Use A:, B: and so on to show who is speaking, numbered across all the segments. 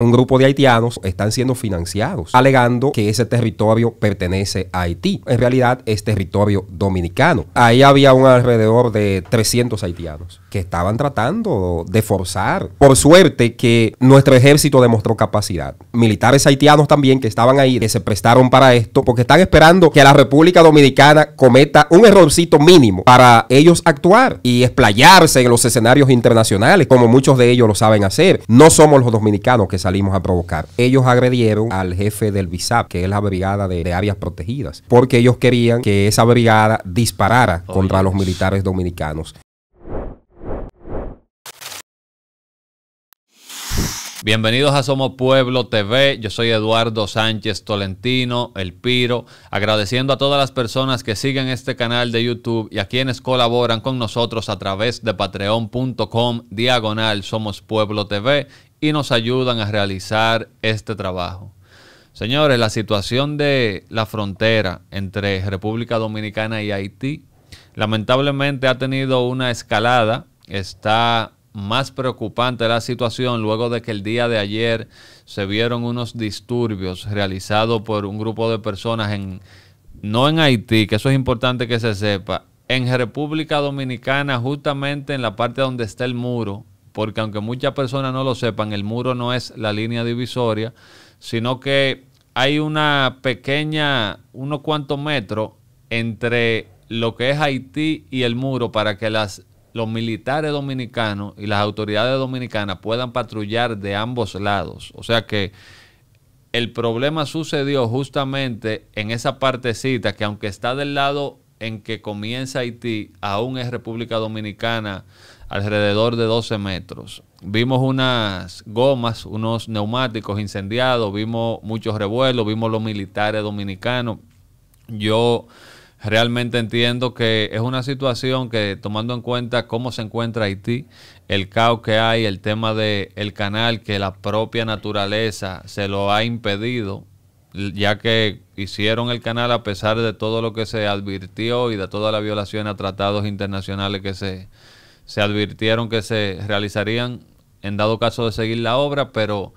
A: un grupo de haitianos están siendo financiados, alegando que ese territorio pertenece a Haití. En realidad es territorio dominicano. Ahí había un alrededor de 300 haitianos que estaban tratando de forzar. Por suerte que nuestro ejército demostró capacidad. Militares haitianos también que estaban ahí, que se prestaron para esto, porque están esperando que la República Dominicana cometa un errorcito mínimo para ellos actuar y explayarse en los escenarios internacionales, como muchos de ellos lo saben hacer. No somos los dominicanos que se salimos a provocar. Ellos agredieron al jefe del BISAP, que es la brigada de, áreas protegidas, porque ellos querían que esa brigada disparara contra los militares dominicanos.
B: Bienvenidos a Somos Pueblo TV. Yo soy Eduardo Sánchez Tolentino, El Piro, agradeciendo a todas las personas que siguen este canal de YouTube y a quienes colaboran con nosotros a través de patreon.com diagonal Somos Pueblo TV y nos ayudan a realizar este trabajo. Señores, la situación de la frontera entre República Dominicana y Haití lamentablemente ha tenido una escalada. Está más preocupante la situación luego de que el día de ayer se vieron unos disturbios realizados por un grupo de personas en no en Haití, que eso es importante que se sepa, en República Dominicana, justamente en la parte donde está el muro, porque aunque muchas personas no lo sepan, el muro no es la línea divisoria, sino que hay una pequeña, unos cuantos metros entre lo que es Haití y el muro para que las, los militares dominicanos y las autoridades dominicanas puedan patrullar de ambos lados. O sea que el problema sucedió justamente en esa partecita que aunque está del lado en que comienza Haití, aún es República Dominicana alrededor de 12 metros. Vimos unas gomas, unos neumáticos incendiados, vimos muchos revuelos, vimos los militares dominicanos. Yo realmente entiendo que es una situación que tomando en cuenta cómo se encuentra Haití, el caos que hay, el tema del canal que la propia naturaleza se lo ha impedido, ya que hicieron el canal a pesar de todo lo que se advirtió y de todas las violaciones a tratados internacionales que se, se advirtieron que se realizarían en dado caso de seguir la obra, pero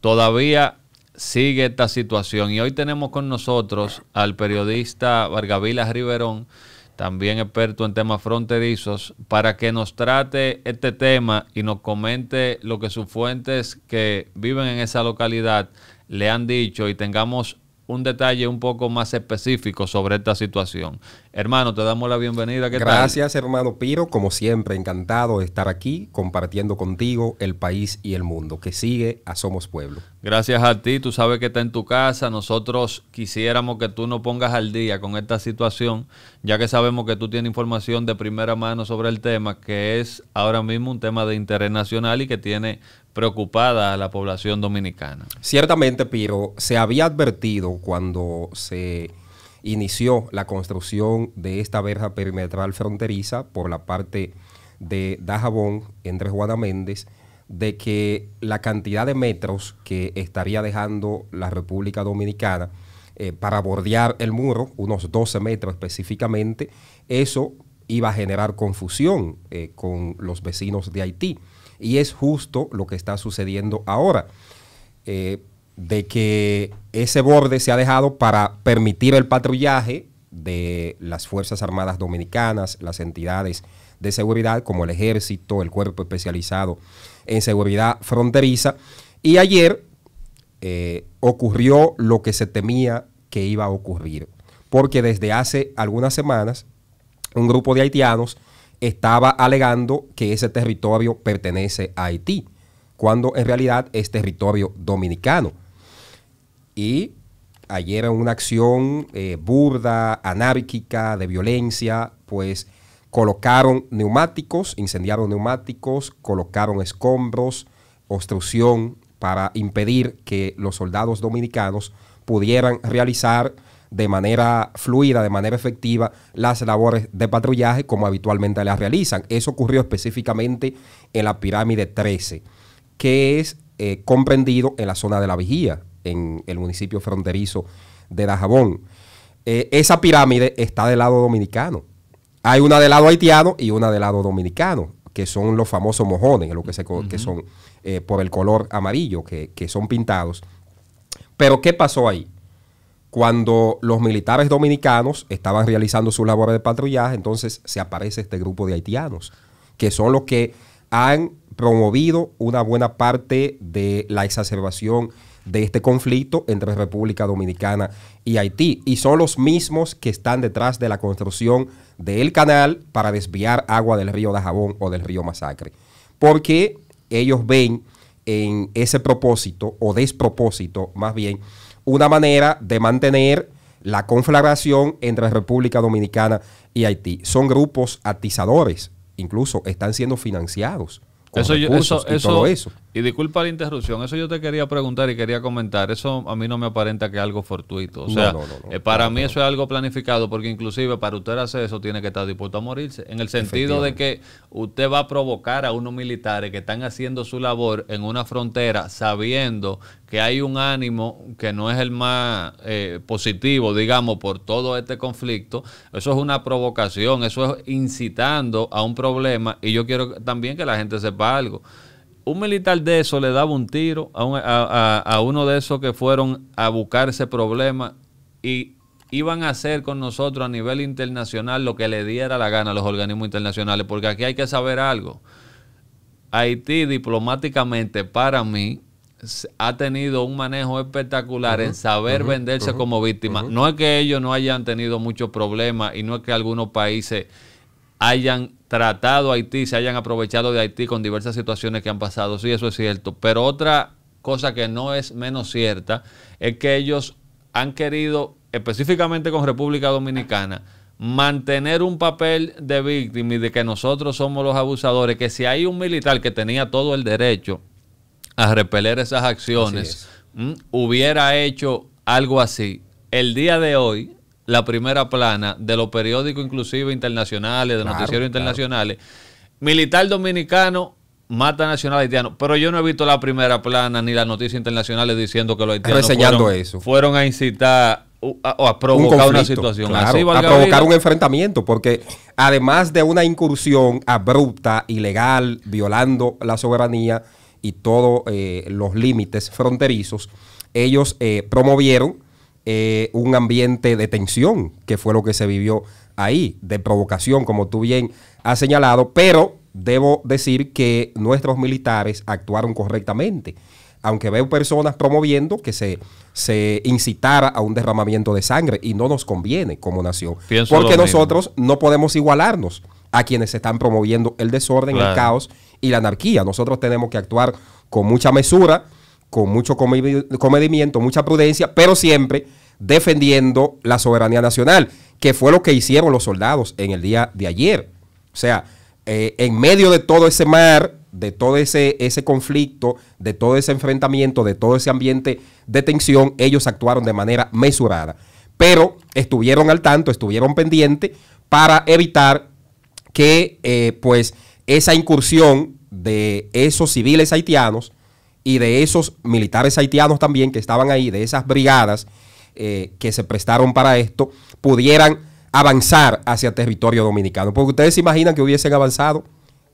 B: todavía sigue esta situación. Y hoy tenemos con nosotros al periodista Vargavila Riverón, también experto en temas fronterizos, para que nos trate este tema y nos comente lo que sus fuentes que viven en esa localidad le han dicho y tengamos un detalle un poco más específico sobre esta situación. Hermano, te damos la bienvenida. Gracias,
A: hermano Piro. Como siempre, encantado de estar aquí compartiendo contigo el país y el mundo que sigue a Somos Pueblo.
B: Gracias a ti. Tú sabes que está en tu casa. Nosotros quisiéramos que tú nos pongas al día con esta situación, ya que sabemos que tú tienes información de primera mano sobre el tema, que es ahora mismo un tema de interés nacional y que tiene preocupada a la población dominicana.
A: Ciertamente, pero se había advertido cuando se inició la construcción de esta verja perimetral fronteriza por la parte de Dajabón, entre Juana Méndez, de que la cantidad de metros que estaría dejando la República Dominicana eh, para bordear el muro, unos 12 metros específicamente, eso iba a generar confusión eh, con los vecinos de Haití. Y es justo lo que está sucediendo ahora, eh, de que ese borde se ha dejado para permitir el patrullaje de las Fuerzas Armadas Dominicanas, las entidades de seguridad como el ejército, el cuerpo especializado en seguridad fronteriza. Y ayer eh, ocurrió lo que se temía que iba a ocurrir, porque desde hace algunas semanas un grupo de haitianos estaba alegando que ese territorio pertenece a Haití, cuando en realidad es territorio dominicano. Y ayer en una acción eh, burda, anárquica, de violencia, pues colocaron neumáticos, incendiaron neumáticos, colocaron escombros, obstrucción para impedir que los soldados dominicanos pudieran realizar de manera fluida, de manera efectiva, las labores de patrullaje como habitualmente las realizan. Eso ocurrió específicamente en la pirámide 13, que es eh, comprendido en la zona de la vigía, en el municipio fronterizo de Dajabón. Eh, esa pirámide está del lado dominicano. Hay una del lado haitiano y una del lado dominicano, que son los famosos mojones, lo que, se, que son eh, por el color amarillo, que, que son pintados. Pero ¿qué pasó ahí? cuando los militares dominicanos estaban realizando su labor de patrullaje, entonces se aparece este grupo de haitianos, que son los que han promovido una buena parte de la exacerbación de este conflicto entre República Dominicana y Haití. Y son los mismos que están detrás de la construcción del canal para desviar agua del río Dajabón o del río Masacre. Porque ellos ven en ese propósito o despropósito, más bien, una manera de mantener la conflagración entre República Dominicana y Haití. Son grupos atizadores, incluso están siendo financiados. Con eso, eso, y todo eso.
B: Y disculpa la interrupción, eso yo te quería preguntar y quería comentar. Eso a mí no me aparenta que es algo fortuito. O sea, eh, para mí eso es algo planificado, porque inclusive para usted hacer eso tiene que estar dispuesto a morirse. En el sentido de que usted va a provocar a unos militares que están haciendo su labor en una frontera sabiendo que hay un ánimo que no es el más eh, positivo, digamos, por todo este conflicto. Eso es una provocación, eso es incitando a un problema. Y yo quiero también que la gente sepa algo un militar de eso le daba un tiro a, uno de esos que fueron a buscar ese problema y iban a hacer con nosotros a nivel internacional lo que le diera la gana a los organismos internacionales, porque aquí hay que saber algo. Haití diplomáticamente para mí ha tenido un manejo espectacular en saber venderse como víctima. No es que ellos no hayan tenido muchos problemas y no es que algunos países hayan tratado a Haití, se hayan aprovechado de Haití con diversas situaciones que han pasado. Sí, eso es cierto. Pero otra cosa que no es menos cierta es que ellos han querido, específicamente con República Dominicana, mantener un papel de víctima y de que nosotros somos los abusadores, que si hay un militar que tenía todo el derecho a repeler esas acciones, hubiera hecho algo así. El día de hoy, la primera plana de los periódicos inclusive internacionales, de noticieros internacionales. Militar dominicano mata nacional haitiano, pero yo no he visto la primera plana ni las noticias internacionales diciendo que los haitianos fueron, eso. fueron a incitar uh, o a, provocar una situación a provocar un
A: enfrentamiento, porque además de una incursión abrupta, ilegal, violando la soberanía y todos eh, los límites fronterizos, ellos eh, promovieron eh, un ambiente de tensión, que fue lo que se vivió ahí, de provocación, como tú bien has señalado, pero debo decir que nuestros militares actuaron correctamente. Aunque veo personas promoviendo que se, incitara a un derramamiento de sangre y no nos conviene como nación.
B: porque nosotros
A: no podemos igualarnos a quienes están promoviendo el desorden, el caos y la anarquía. Nosotros tenemos que actuar con mucha mesura, con mucho comedimiento, mucha prudencia, pero siempre defendiendo la soberanía nacional, que fue lo que hicieron los soldados en el día de ayer. O sea, eh, en medio de todo ese mar, de todo ese, ese conflicto, de todo ese enfrentamiento, de todo ese ambiente de tensión, ellos actuaron de manera mesurada. Pero estuvieron al tanto, estuvieron pendientes para evitar que eh, pues esa incursión de esos civiles haitianos y de esos militares haitianos también que estaban ahí, de esas brigadas eh, que se prestaron para esto, pudieran avanzar hacia territorio dominicano. Porque ustedes se imaginan que hubiesen avanzado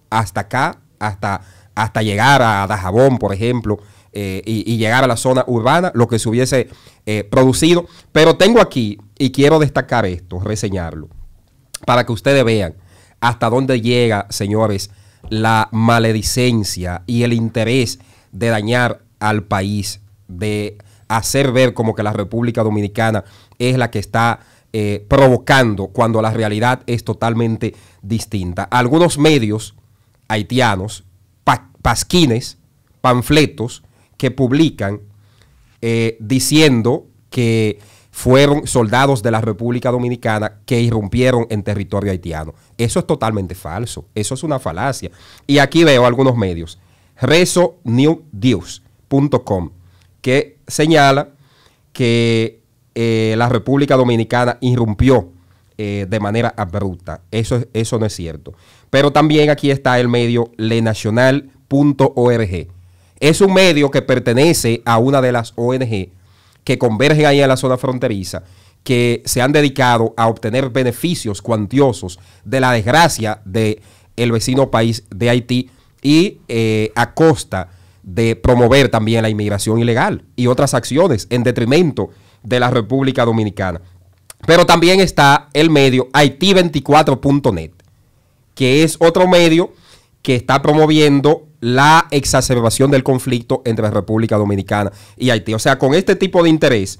A: hasta acá, hasta, hasta llegar a Dajabón, por ejemplo, eh, y, llegar a la zona urbana, lo que se hubiese eh, producido. Pero tengo aquí, y quiero destacar esto, reseñarlo, para que ustedes vean hasta dónde llega, señores, la maledicencia y el interés de dañar al país, de hacer ver como que la República Dominicana es la que está eh, provocando cuando la realidad es totalmente distinta. Algunos medios haitianos, pasquines, panfletos que publican eh, diciendo que fueron soldados de la República Dominicana que irrumpieron en territorio haitiano. Eso es totalmente falso, eso es una falacia. Y aquí veo algunos medios reso.newdios.com que señala que eh, la República Dominicana irrumpió eh, de manera abrupta. Eso, eso no es cierto. Pero también aquí está el medio lenacional.org. Es un medio que pertenece a una de las ONG que convergen ahí en la zona fronteriza, que se han dedicado a obtener beneficios cuantiosos de la desgracia del el vecino país de Haití y eh, a costa de promover también la inmigración ilegal y otras acciones en detrimento de la República Dominicana. Pero también está el medio Haití24.net, que es otro medio que está promoviendo la exacerbación del conflicto entre la República Dominicana y Haití. O sea, con este tipo de interés,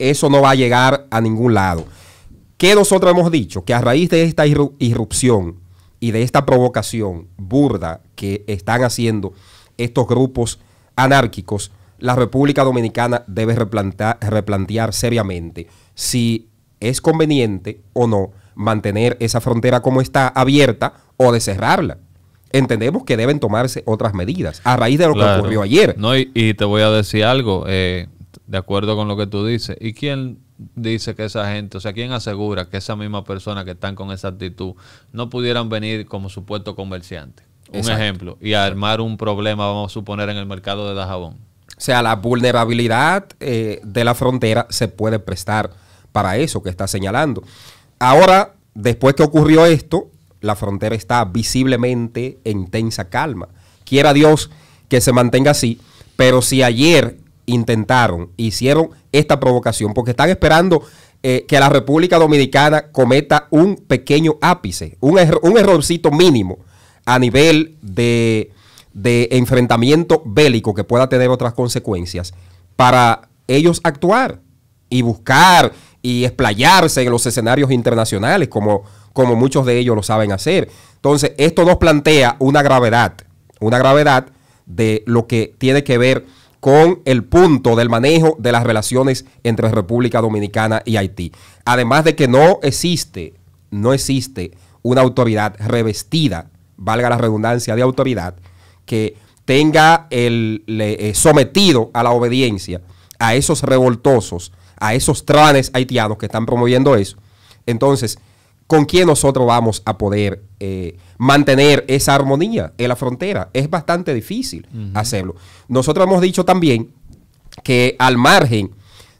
A: eso no va a llegar a ningún lado. ¿Qué nosotros hemos dicho? Que a raíz de esta irrupción y de esta provocación burda que están haciendo estos grupos anárquicos, la República Dominicana debe replantear, seriamente si es conveniente o no mantener esa frontera como está abierta o de cerrarla entendemos que deben tomarse otras medidas a raíz de lo que ocurrió ayer.
B: No, y, te voy a decir algo, eh, de acuerdo con lo que tú dices. ¿Y quién dice que esa gente, o sea, ¿quién asegura que esa misma persona que están con esa actitud no pudieran venir como supuesto comerciante? Un ejemplo, y armar un problema, vamos a suponer, en el mercado de Dajabón.
A: O sea, la vulnerabilidad eh, de la frontera se puede prestar para eso que está señalando. Ahora, después que ocurrió esto, la frontera está visiblemente en tensa calma. Quiera Dios que se mantenga así, pero si ayer intentaron, hicieron esta provocación, porque están esperando eh, que la República Dominicana cometa un pequeño ápice, un, errorcito mínimo a nivel de, de enfrentamiento bélico que pueda tener otras consecuencias para ellos actuar y buscar y explayarse en los escenarios internacionales, como, como muchos de ellos lo saben hacer. Entonces, esto nos plantea una gravedad, una gravedad de lo que tiene que ver con el punto del manejo de las relaciones entre República Dominicana y Haití. Además de que no existe, no existe una autoridad revestida, valga la redundancia de autoridad, que tenga el eh, sometido a la obediencia a esos revoltosos, a esos tranes haitianos que están promoviendo eso. Entonces, ¿con quién nosotros vamos a poder eh, mantener esa armonía en la frontera? Es bastante difícil hacerlo. Nosotros hemos dicho también que al margen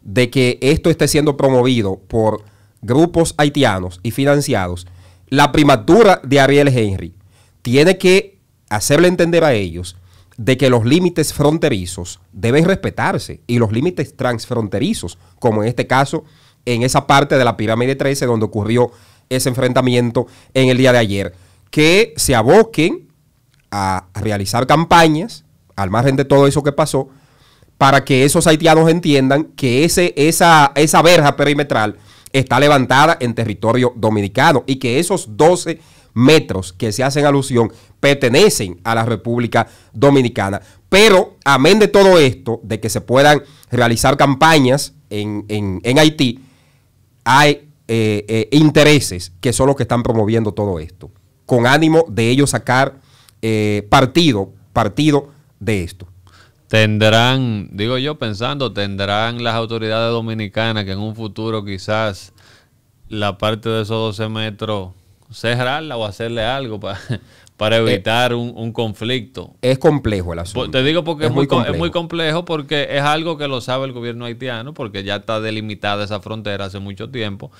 A: de que esto esté siendo promovido por grupos haitianos y financiados, la primatura de Ariel Henry tiene que hacerle entender a ellos de que los límites fronterizos deben respetarse y los límites transfronterizos, como en este caso en esa parte de la pirámide 13 donde ocurrió ese enfrentamiento en el día de ayer, que se aboquen a realizar campañas, al margen de todo eso que pasó, para que esos haitianos entiendan que ese, esa, verja perimetral está levantada en territorio dominicano y que esos 12 metros que se hacen alusión pertenecen a la República Dominicana. Pero, amén de todo esto, de que se puedan realizar campañas en, en Haití, hay eh, eh, intereses que son los que están promoviendo todo esto, con ánimo de ellos sacar eh, partido, partido de esto. Tendrán, digo yo
B: pensando, tendrán las autoridades dominicanas que en un futuro quizás la parte de esos 12 metros cerrarla o hacerle algo para para eh, evitar un, conflicto.
A: Es complejo el pues, asunto. Te
B: digo porque es, muy, complejo. porque es algo que lo sabe el gobierno haitiano, porque ya está delimitada esa frontera hace mucho tiempo.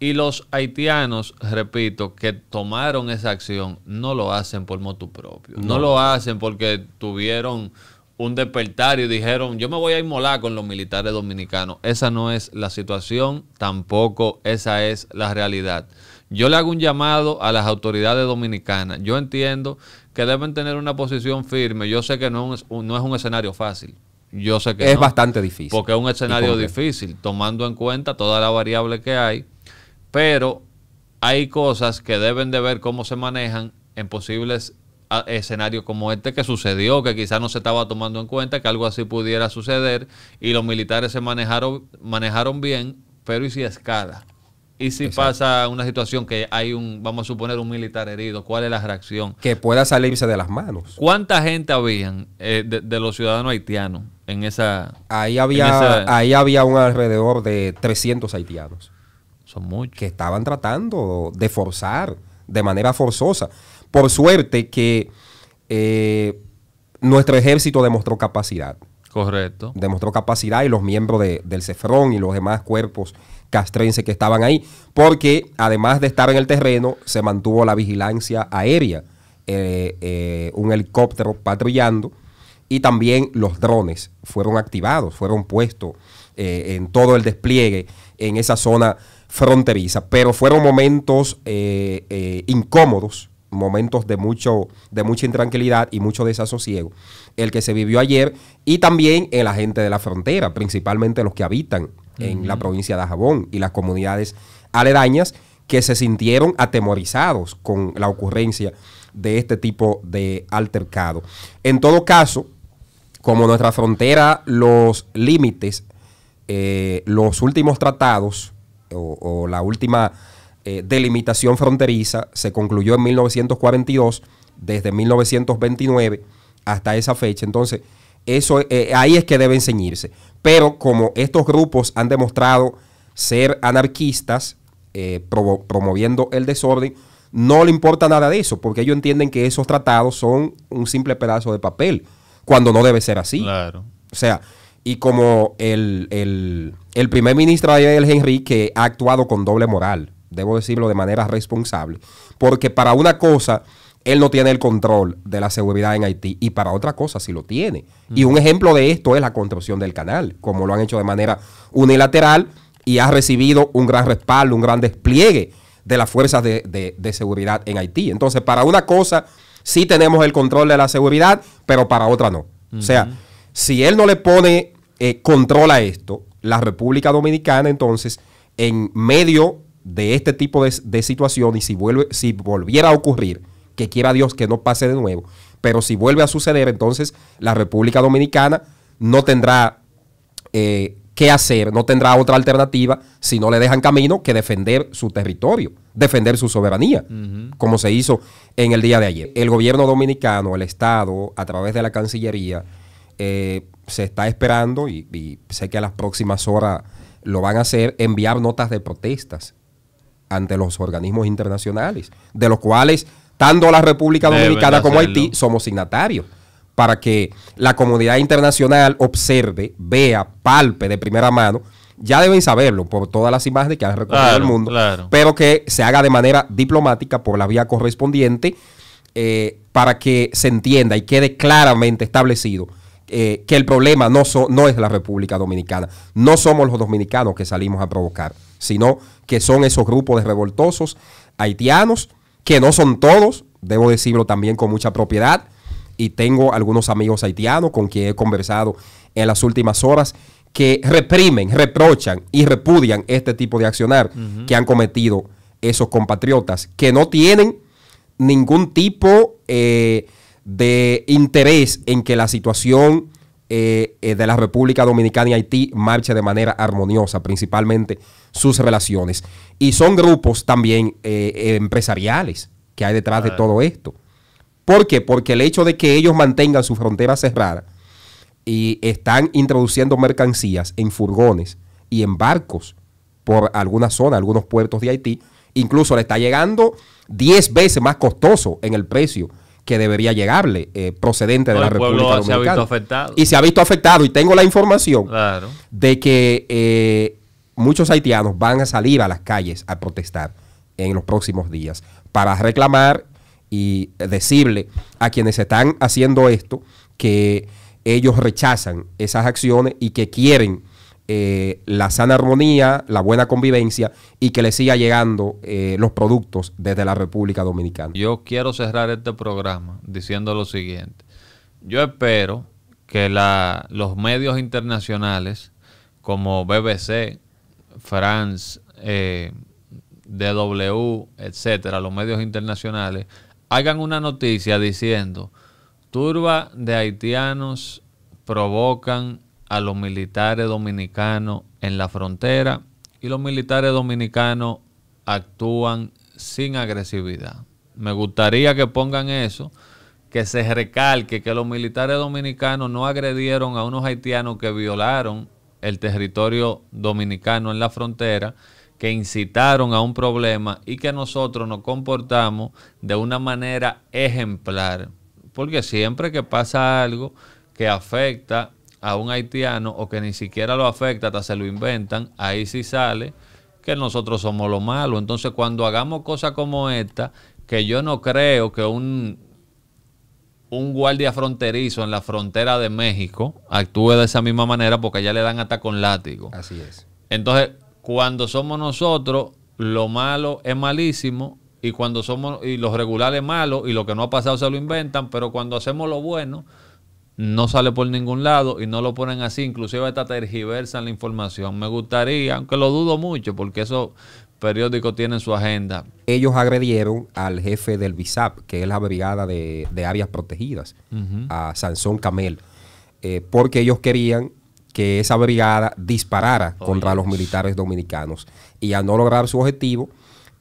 B: Y los haitianos, repito, que tomaron esa acción, no lo hacen por motu propio. No, no lo hacen porque tuvieron un despertar y dijeron, yo me voy a inmolar con los militares dominicanos. Esa no es la situación, tampoco esa es la realidad. Yo le hago un llamado a las autoridades dominicanas. Yo entiendo que deben tener una posición firme. Yo sé que no es un, escenario fácil. Yo sé que es bastante difícil. Porque es un escenario difícil, tomando en cuenta toda la variable que hay. Pero hay cosas que deben de ver cómo se manejan en posibles ah, escenarios como este que sucedió, que quizás no se estaba tomando en cuenta, que algo así pudiera suceder y los militares se manejaron, manejaron bien, pero y si escala. Y si pasa una situación que hay un, vamos a suponer, un militar herido, ¿cuál es la reacción?
A: Que pueda salirse de las manos.
B: ¿Cuánta gente habían eh, de, los ciudadanos haitianos en esa...
A: Ahí había, ahí había un alrededor de 300 haitianos. Son muchos. Que estaban tratando de forzar, de manera forzosa. Por suerte que eh, nuestro ejército demostró capacidad.
B: Correcto. Demostró
A: capacidad y los miembros del Cefrón y los demás cuerpos castrense que estaban ahí, porque además de estar en el terreno, se mantuvo la vigilancia aérea, eh, eh, un helicóptero patrullando y también los drones fueron activados, fueron puestos eh, en todo el despliegue en esa zona fronteriza, pero fueron momentos incómodos momentos de, mucho, de mucha intranquilidad y mucho desasosiego, el que se vivió ayer, y también en la gente de la frontera, principalmente los que habitan en la provincia de Ajabón y las comunidades aledañas que se sintieron atemorizados con la ocurrencia de este tipo de altercado. En todo caso, como nuestra frontera, los límites, eh, los últimos tratados o la última eh, delimitación fronteriza se concluyó en 1942, desde 1929 hasta esa fecha. Entonces, eso, eh, ahí es que deben ceñirse. Pero como estos grupos han demostrado ser anarquistas, eh, promoviendo el desorden, no le importa nada de eso, porque ellos entienden que esos tratados son un simple pedazo de papel, cuando no debe ser así. O sea, y como el, el, el primer ministro Ariel Henry, que ha actuado con doble moral, debo decirlo de manera responsable, porque para una cosa él no tiene el control de la seguridad en Haití y para otra cosa sí lo tiene. Y mm. un ejemplo de esto es la construcción del canal, como lo han hecho de manera unilateral y ha recibido un gran respaldo, un gran despliegue de las fuerzas de, seguridad en Haití. Entonces, para una cosa sí tenemos el control de la seguridad, pero para otra no. O sea, si él no le pone eh, control a esto, la República Dominicana entonces en medio de este tipo de, de, situación y si, vuelve, si volviera a ocurrir, que quiera Dios que no pase de nuevo, pero si vuelve a suceder, entonces la República Dominicana no tendrá eh, qué hacer, no tendrá otra alternativa si no le dejan camino que defender su territorio, defender su soberanía, como se hizo en el día de ayer. El gobierno dominicano, el Estado, a través de la Cancillería, eh, se está esperando y sé que a las próximas horas lo van a hacer, enviar notas de protestas ante los organismos internacionales, de los cuales tanto la República Dominicana como Haití somos signatarios, para que la comunidad internacional observe, vea, palpe de primera mano ya deben saberlo por todas las imágenes que han recorrido el mundo, pero que se haga de manera diplomática por la vía correspondiente eh, para que se entienda y quede claramente establecido eh, que el problema no es la República Dominicana, no somos los dominicanos que salimos a provocar sino que son esos grupos de revoltosos haitianos, que no son todos, debo decirlo también con mucha propiedad, y tengo algunos amigos haitianos con quienes he conversado en las últimas horas que reprimen, reprochan y repudian este tipo de accionar que han cometido esos compatriotas, que no tienen ningún tipo eh, de interés en que la situación eh, eh, de la República Dominicana y Haití marcha de manera armoniosa, principalmente sus relaciones. Y son grupos también eh, empresariales que hay detrás de todo esto. ¿Por qué? Porque el hecho de que ellos mantengan su frontera cerrada y están introduciendo mercancías en furgones y en barcos por algunas zonas, algunos puertos de Haití, incluso le está llegando 10 veces más costoso en el precio que debería llegarle eh, procedente de la República Dominicana. Y se ha visto afectado. Y tengo la información de que eh, muchos haitianos van a salir a las calles a protestar en los próximos días para reclamar y decirle a quienes están haciendo esto que ellos rechazan esas acciones y que quieren eh, la sana armonía, la buena convivencia y que le siga llegando eh, los productos desde la República Dominicana.
B: Yo quiero cerrar este programa diciendo lo siguiente. Yo espero que los medios internacionales como BBC, France, eh, DW, etcétera, los medios internacionales, hagan una noticia diciendo turba de haitianos provocan a los militares dominicanos en la frontera y los militares dominicanos actúan sin agresividad. Me gustaría que pongan eso, que se recalque que los militares dominicanos no agredieron a unos haitianos que violaron el territorio dominicano en la frontera, que incitaron a un problema y que nosotros nos comportamos de una manera ejemplar. Porque siempre que pasa algo que afecta a un haitiano o que ni siquiera lo afecta, hasta se lo inventan, ahí sí sale que nosotros somos lo malo. Entonces cuando hagamos cosas como esta, que yo no creo que un, un guardia fronterizo en la frontera de México actúe de esa misma manera porque ya le dan hasta con látigo. Así es. Entonces, cuando somos nosotros, lo malo es malísimo y cuando somos y los regulares malos y lo que no ha pasado se lo inventan, pero cuando hacemos lo bueno, no sale por ningún lado y no lo ponen así, inclusive tergiversa tergiversan la información. Me gustaría, aunque lo dudo mucho, porque esos periódicos tienen su agenda.
A: Ellos agredieron al jefe del BISAP, que es la Brigada de, Áreas Protegidas, a Sansón Camel, eh, porque ellos querían que esa brigada disparara oh, contra los militares dominicanos. Y al no lograr su objetivo,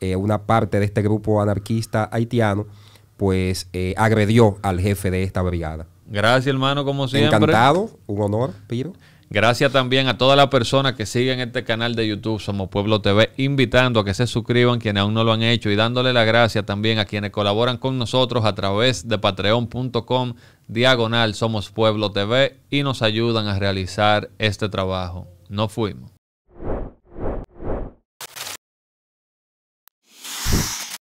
A: eh, una parte de este grupo anarquista haitiano, pues eh, agredió al jefe de esta brigada.
B: Gracias, hermano, como siempre. Encantado,
A: un honor, Piro. Gracias
B: también a todas las personas que siguen este canal de YouTube Somos Pueblo TV, invitando a que se suscriban quienes aún no lo han hecho y dándole la gracias también a quienes colaboran con nosotros a través de patreon.com diagonal Somos Pueblo TV y nos ayudan a realizar este trabajo. No fuimos.